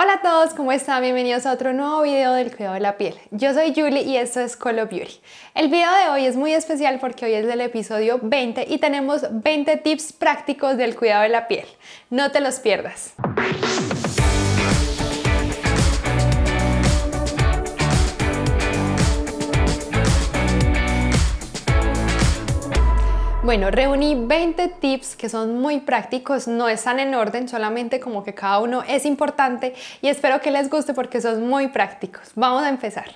Hola a todos, ¿cómo están? Bienvenidos a otro nuevo video del cuidado de la piel. Yo soy Julie y esto es Colo Beauty. El video de hoy es muy especial porque hoy es el episodio 20 y tenemos 20 tips prácticos del cuidado de la piel. No te los pierdas. Bueno, reuní 20 tips que son muy prácticos, no están en orden, solamente como que cada uno es importante y espero que les guste porque son muy prácticos. Vamos a empezar.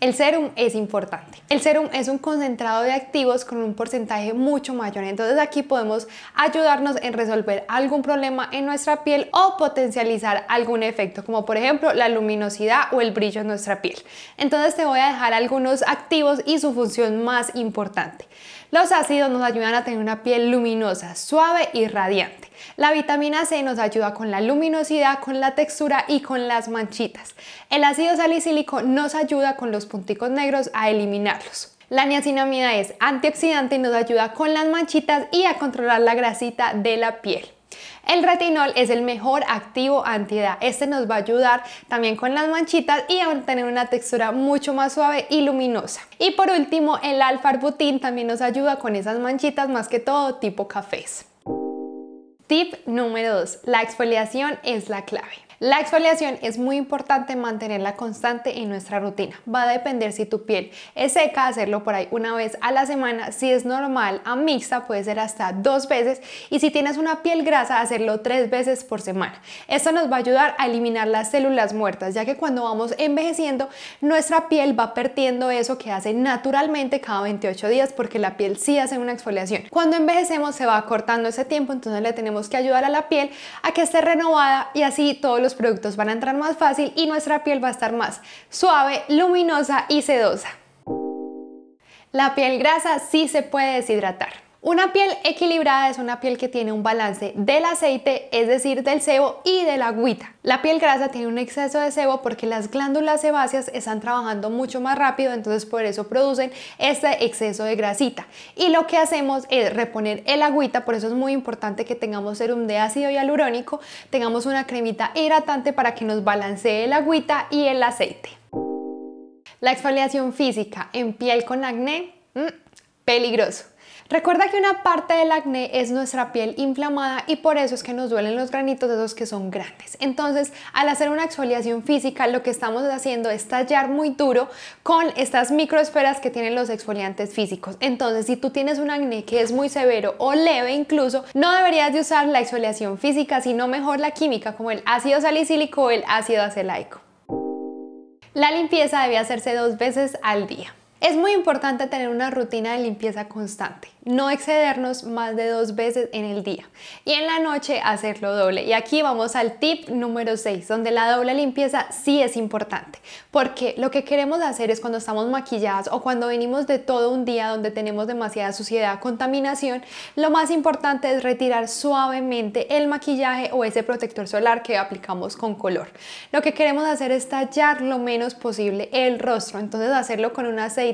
El serum es importante. El serum es un concentrado de activos con un porcentaje mucho mayor, entonces aquí podemos ayudarnos en resolver algún problema en nuestra piel o potencializar algún efecto, como por ejemplo la luminosidad o el brillo en nuestra piel. Entonces te voy a dejar algunos activos y su función más importante. Los ácidos nos ayudan a tener una piel luminosa, suave y radiante. La vitamina C nos ayuda con la luminosidad, con la textura y con las manchitas. El ácido salicílico nos ayuda con los punticos negros a eliminarlos. La niacinamida es antioxidante y nos ayuda con las manchitas y a controlar la grasita de la piel. El retinol es el mejor activo antiedad. Este nos va a ayudar también con las manchitas y a tener una textura mucho más suave y luminosa. Y por último, el alfarbutín también nos ayuda con esas manchitas, más que todo tipo cafés. Tip número 2. La exfoliación es la clave. La exfoliación es muy importante mantenerla constante en nuestra rutina. Va a depender si tu piel es seca, hacerlo por ahí una vez a la semana. Si es normal a mixta, puede ser hasta dos veces. Y si tienes una piel grasa, hacerlo tres veces por semana. Esto nos va a ayudar a eliminar las células muertas, ya que cuando vamos envejeciendo, nuestra piel va perdiendo eso que hace naturalmente cada 28 días, porque la piel sí hace una exfoliación. Cuando envejecemos se va cortando ese tiempo, entonces le tenemos que ayudar a la piel a que esté renovada y así todos los los productos van a entrar más fácil y nuestra piel va a estar más suave, luminosa y sedosa. La piel grasa sí se puede deshidratar. Una piel equilibrada es una piel que tiene un balance del aceite, es decir, del sebo y de la agüita. La piel grasa tiene un exceso de sebo porque las glándulas sebáceas están trabajando mucho más rápido, entonces por eso producen este exceso de grasita. Y lo que hacemos es reponer el agüita, por eso es muy importante que tengamos serum de ácido hialurónico, tengamos una cremita hidratante para que nos balancee el agüita y el aceite. La exfoliación física en piel con acné, mm, peligroso. Recuerda que una parte del acné es nuestra piel inflamada y por eso es que nos duelen los granitos de esos que son grandes. Entonces, al hacer una exfoliación física, lo que estamos haciendo es tallar muy duro con estas microesferas que tienen los exfoliantes físicos. Entonces, si tú tienes un acné que es muy severo o leve incluso, no deberías de usar la exfoliación física, sino mejor la química como el ácido salicílico o el ácido acelaico. La limpieza debe hacerse dos veces al día. Es muy importante tener una rutina de limpieza constante, no excedernos más de dos veces en el día y en la noche hacerlo doble. Y aquí vamos al tip número 6, donde la doble limpieza sí es importante, porque lo que queremos hacer es cuando estamos maquilladas o cuando venimos de todo un día donde tenemos demasiada suciedad, contaminación, lo más importante es retirar suavemente el maquillaje o ese protector solar que aplicamos con color. Lo que queremos hacer es tallar lo menos posible el rostro, entonces hacerlo con una aceite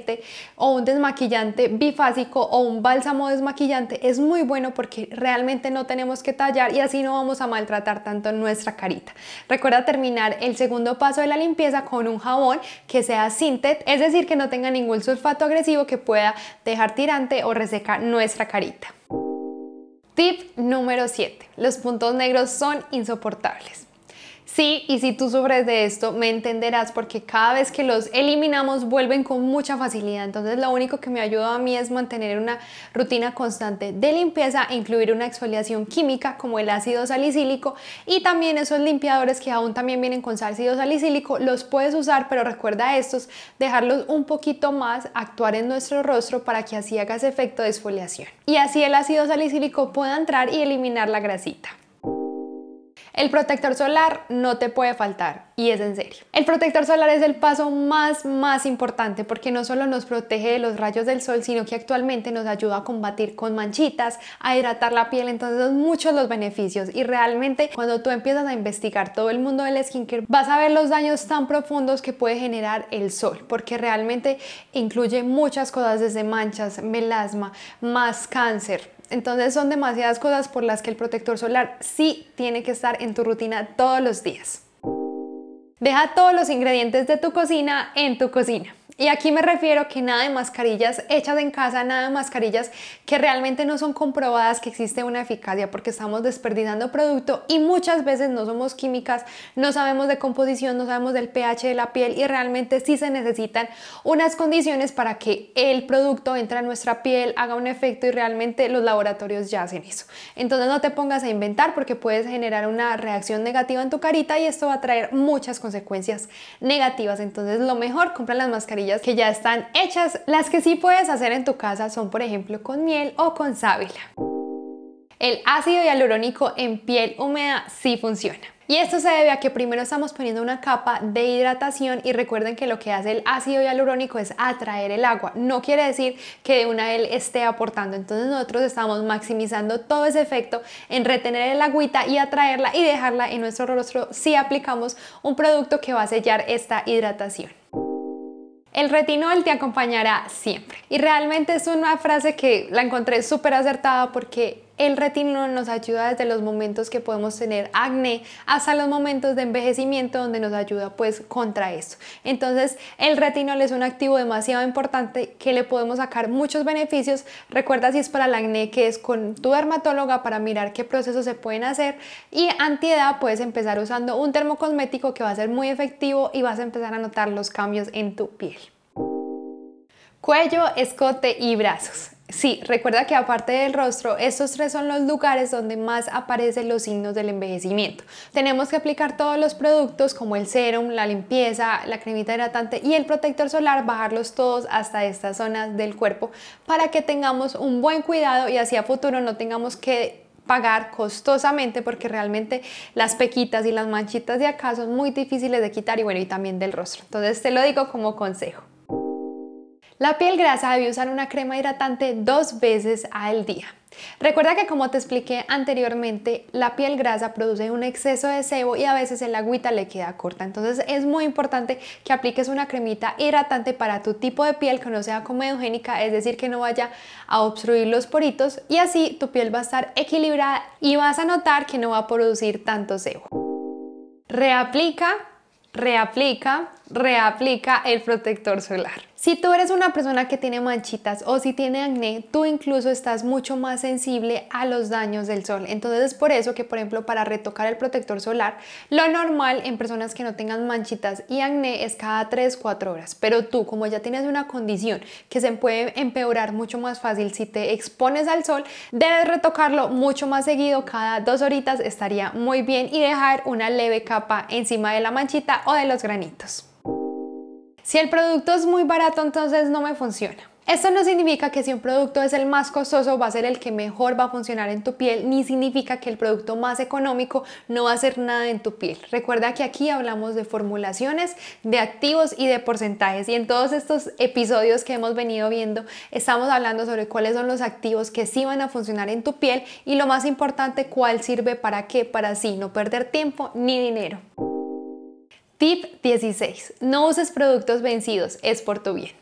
o un desmaquillante bifásico o un bálsamo desmaquillante es muy bueno porque realmente no tenemos que tallar y así no vamos a maltratar tanto nuestra carita. Recuerda terminar el segundo paso de la limpieza con un jabón que sea sintet, es decir, que no tenga ningún sulfato agresivo que pueda dejar tirante o resecar nuestra carita. Tip número 7. Los puntos negros son insoportables. Sí, y si tú sufres de esto, me entenderás porque cada vez que los eliminamos vuelven con mucha facilidad. Entonces lo único que me ayuda a mí es mantener una rutina constante de limpieza e incluir una exfoliación química como el ácido salicílico y también esos limpiadores que aún también vienen con ácido salicílico, los puedes usar, pero recuerda estos, dejarlos un poquito más actuar en nuestro rostro para que así hagas efecto de exfoliación. Y así el ácido salicílico pueda entrar y eliminar la grasita. El protector solar no te puede faltar y es en serio. El protector solar es el paso más, más importante porque no solo nos protege de los rayos del sol, sino que actualmente nos ayuda a combatir con manchitas, a hidratar la piel, entonces son muchos los beneficios y realmente cuando tú empiezas a investigar todo el mundo del skincare vas a ver los daños tan profundos que puede generar el sol porque realmente incluye muchas cosas desde manchas, melasma, más cáncer, entonces son demasiadas cosas por las que el protector solar sí tiene que estar en tu rutina todos los días. Deja todos los ingredientes de tu cocina en tu cocina. Y aquí me refiero que nada de mascarillas hechas en casa, nada de mascarillas que realmente no son comprobadas que existe una eficacia porque estamos desperdiciando producto y muchas veces no somos químicas, no sabemos de composición, no sabemos del pH de la piel y realmente sí se necesitan unas condiciones para que el producto entre a nuestra piel, haga un efecto y realmente los laboratorios ya hacen eso. Entonces no te pongas a inventar porque puedes generar una reacción negativa en tu carita y esto va a traer muchas consecuencias negativas. Entonces lo mejor, compra las mascarillas que ya están hechas. Las que sí puedes hacer en tu casa son por ejemplo con miel o con sábila. El ácido hialurónico en piel húmeda sí funciona. Y esto se debe a que primero estamos poniendo una capa de hidratación y recuerden que lo que hace el ácido hialurónico es atraer el agua. No quiere decir que de una él esté aportando. Entonces nosotros estamos maximizando todo ese efecto en retener el agüita y atraerla y dejarla en nuestro rostro si aplicamos un producto que va a sellar esta hidratación. El retinol te acompañará siempre. Y realmente es una frase que la encontré súper acertada porque el retinol nos ayuda desde los momentos que podemos tener acné hasta los momentos de envejecimiento donde nos ayuda pues contra eso. Entonces el retinol es un activo demasiado importante que le podemos sacar muchos beneficios. Recuerda si es para el acné que es con tu dermatóloga para mirar qué procesos se pueden hacer y antiedad puedes empezar usando un termocosmético que va a ser muy efectivo y vas a empezar a notar los cambios en tu piel. Cuello, escote y brazos. Sí, recuerda que aparte del rostro, estos tres son los lugares donde más aparecen los signos del envejecimiento. Tenemos que aplicar todos los productos como el serum, la limpieza, la cremita hidratante y el protector solar, bajarlos todos hasta estas zonas del cuerpo para que tengamos un buen cuidado y hacia futuro no tengamos que pagar costosamente porque realmente las pequitas y las manchitas de acá son muy difíciles de quitar y bueno y también del rostro entonces te lo digo como consejo la piel grasa debe usar una crema hidratante dos veces al día. Recuerda que como te expliqué anteriormente, la piel grasa produce un exceso de sebo y a veces el agüita le queda corta. Entonces es muy importante que apliques una cremita hidratante para tu tipo de piel que no sea comedogénica, es decir, que no vaya a obstruir los poritos y así tu piel va a estar equilibrada y vas a notar que no va a producir tanto sebo. Reaplica, reaplica reaplica el protector solar. Si tú eres una persona que tiene manchitas o si tiene acné, tú incluso estás mucho más sensible a los daños del sol. Entonces es por eso que, por ejemplo, para retocar el protector solar, lo normal en personas que no tengan manchitas y acné es cada 3-4 horas. Pero tú, como ya tienes una condición que se puede empeorar mucho más fácil si te expones al sol, debes retocarlo mucho más seguido, cada 2 horitas estaría muy bien y dejar una leve capa encima de la manchita o de los granitos. Si el producto es muy barato, entonces no me funciona. Esto no significa que si un producto es el más costoso va a ser el que mejor va a funcionar en tu piel, ni significa que el producto más económico no va a hacer nada en tu piel. Recuerda que aquí hablamos de formulaciones, de activos y de porcentajes y en todos estos episodios que hemos venido viendo estamos hablando sobre cuáles son los activos que sí van a funcionar en tu piel y lo más importante, cuál sirve para qué, para así no perder tiempo ni dinero. Tip 16. No uses productos vencidos, es por tu bien.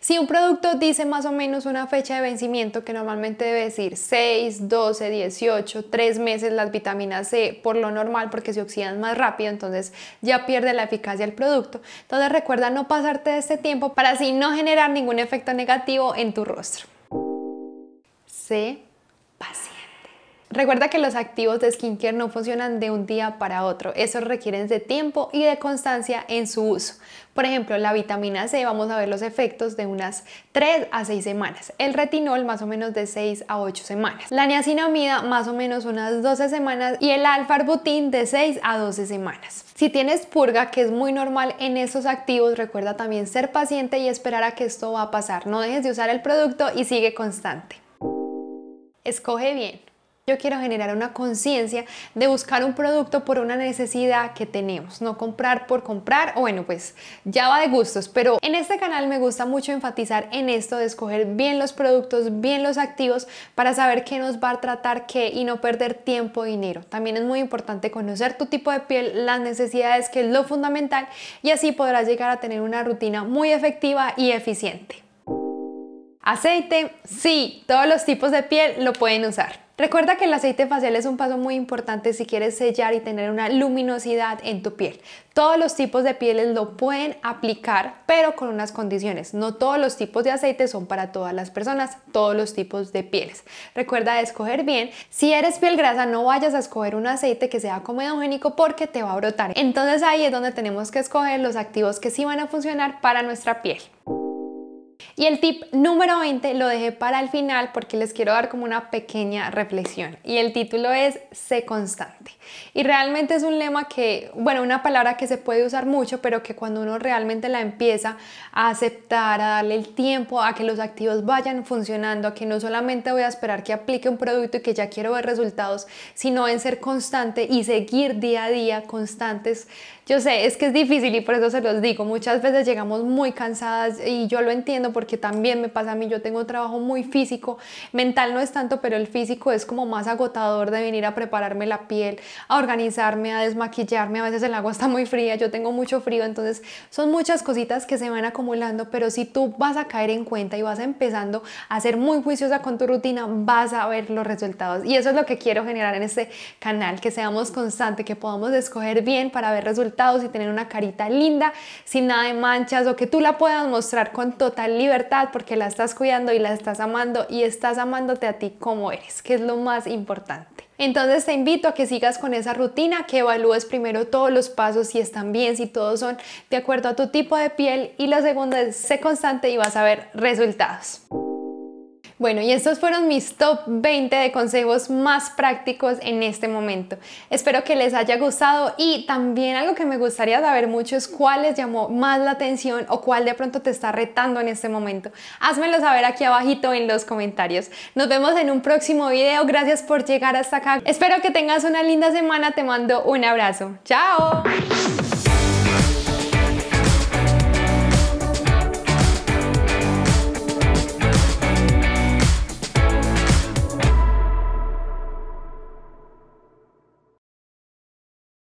Si un producto dice más o menos una fecha de vencimiento, que normalmente debe decir 6, 12, 18, 3 meses las vitaminas C por lo normal porque se oxidan más rápido, entonces ya pierde la eficacia el producto. Entonces recuerda no pasarte de este tiempo para así no generar ningún efecto negativo en tu rostro. C. Pase. Recuerda que los activos de skincare no funcionan de un día para otro, esos requieren de tiempo y de constancia en su uso. Por ejemplo, la vitamina C, vamos a ver los efectos de unas 3 a 6 semanas. El retinol, más o menos de 6 a 8 semanas. La niacinamida, más o menos unas 12 semanas. Y el alfarbutín, de 6 a 12 semanas. Si tienes purga, que es muy normal en esos activos, recuerda también ser paciente y esperar a que esto va a pasar. No dejes de usar el producto y sigue constante. Escoge bien. Yo quiero generar una conciencia de buscar un producto por una necesidad que tenemos, no comprar por comprar, o bueno, pues ya va de gustos, pero en este canal me gusta mucho enfatizar en esto de escoger bien los productos, bien los activos, para saber qué nos va a tratar qué y no perder tiempo o dinero. También es muy importante conocer tu tipo de piel, las necesidades, que es lo fundamental, y así podrás llegar a tener una rutina muy efectiva y eficiente. Aceite, sí, todos los tipos de piel lo pueden usar. Recuerda que el aceite facial es un paso muy importante si quieres sellar y tener una luminosidad en tu piel. Todos los tipos de pieles lo pueden aplicar, pero con unas condiciones. No todos los tipos de aceite son para todas las personas, todos los tipos de pieles. Recuerda escoger bien. Si eres piel grasa, no vayas a escoger un aceite que sea comedogénico porque te va a brotar. Entonces ahí es donde tenemos que escoger los activos que sí van a funcionar para nuestra piel. Y el tip número 20 lo dejé para el final porque les quiero dar como una pequeña reflexión. Y el título es Sé constante. Y realmente es un lema que, bueno, una palabra que se puede usar mucho, pero que cuando uno realmente la empieza a aceptar, a darle el tiempo, a que los activos vayan funcionando, a que no solamente voy a esperar que aplique un producto y que ya quiero ver resultados, sino en ser constante y seguir día a día constantes yo sé, es que es difícil y por eso se los digo. Muchas veces llegamos muy cansadas y yo lo entiendo porque también me pasa a mí, yo tengo un trabajo muy físico, mental no es tanto, pero el físico es como más agotador de venir a prepararme la piel, a organizarme, a desmaquillarme, a veces el agua está muy fría, yo tengo mucho frío, entonces son muchas cositas que se van acumulando, pero si tú vas a caer en cuenta y vas empezando a ser muy juiciosa con tu rutina, vas a ver los resultados. Y eso es lo que quiero generar en este canal, que seamos constantes, que podamos escoger bien para ver resultados y tener una carita linda, sin nada de manchas o que tú la puedas mostrar con total libertad porque la estás cuidando y la estás amando y estás amándote a ti como eres, que es lo más importante. Entonces te invito a que sigas con esa rutina, que evalúes primero todos los pasos, si están bien, si todos son de acuerdo a tu tipo de piel y la segunda es sé constante y vas a ver resultados. Bueno, y estos fueron mis top 20 de consejos más prácticos en este momento. Espero que les haya gustado y también algo que me gustaría saber mucho es cuál les llamó más la atención o cuál de pronto te está retando en este momento. Házmelo saber aquí abajito en los comentarios. Nos vemos en un próximo video. Gracias por llegar hasta acá. Espero que tengas una linda semana. Te mando un abrazo. ¡Chao!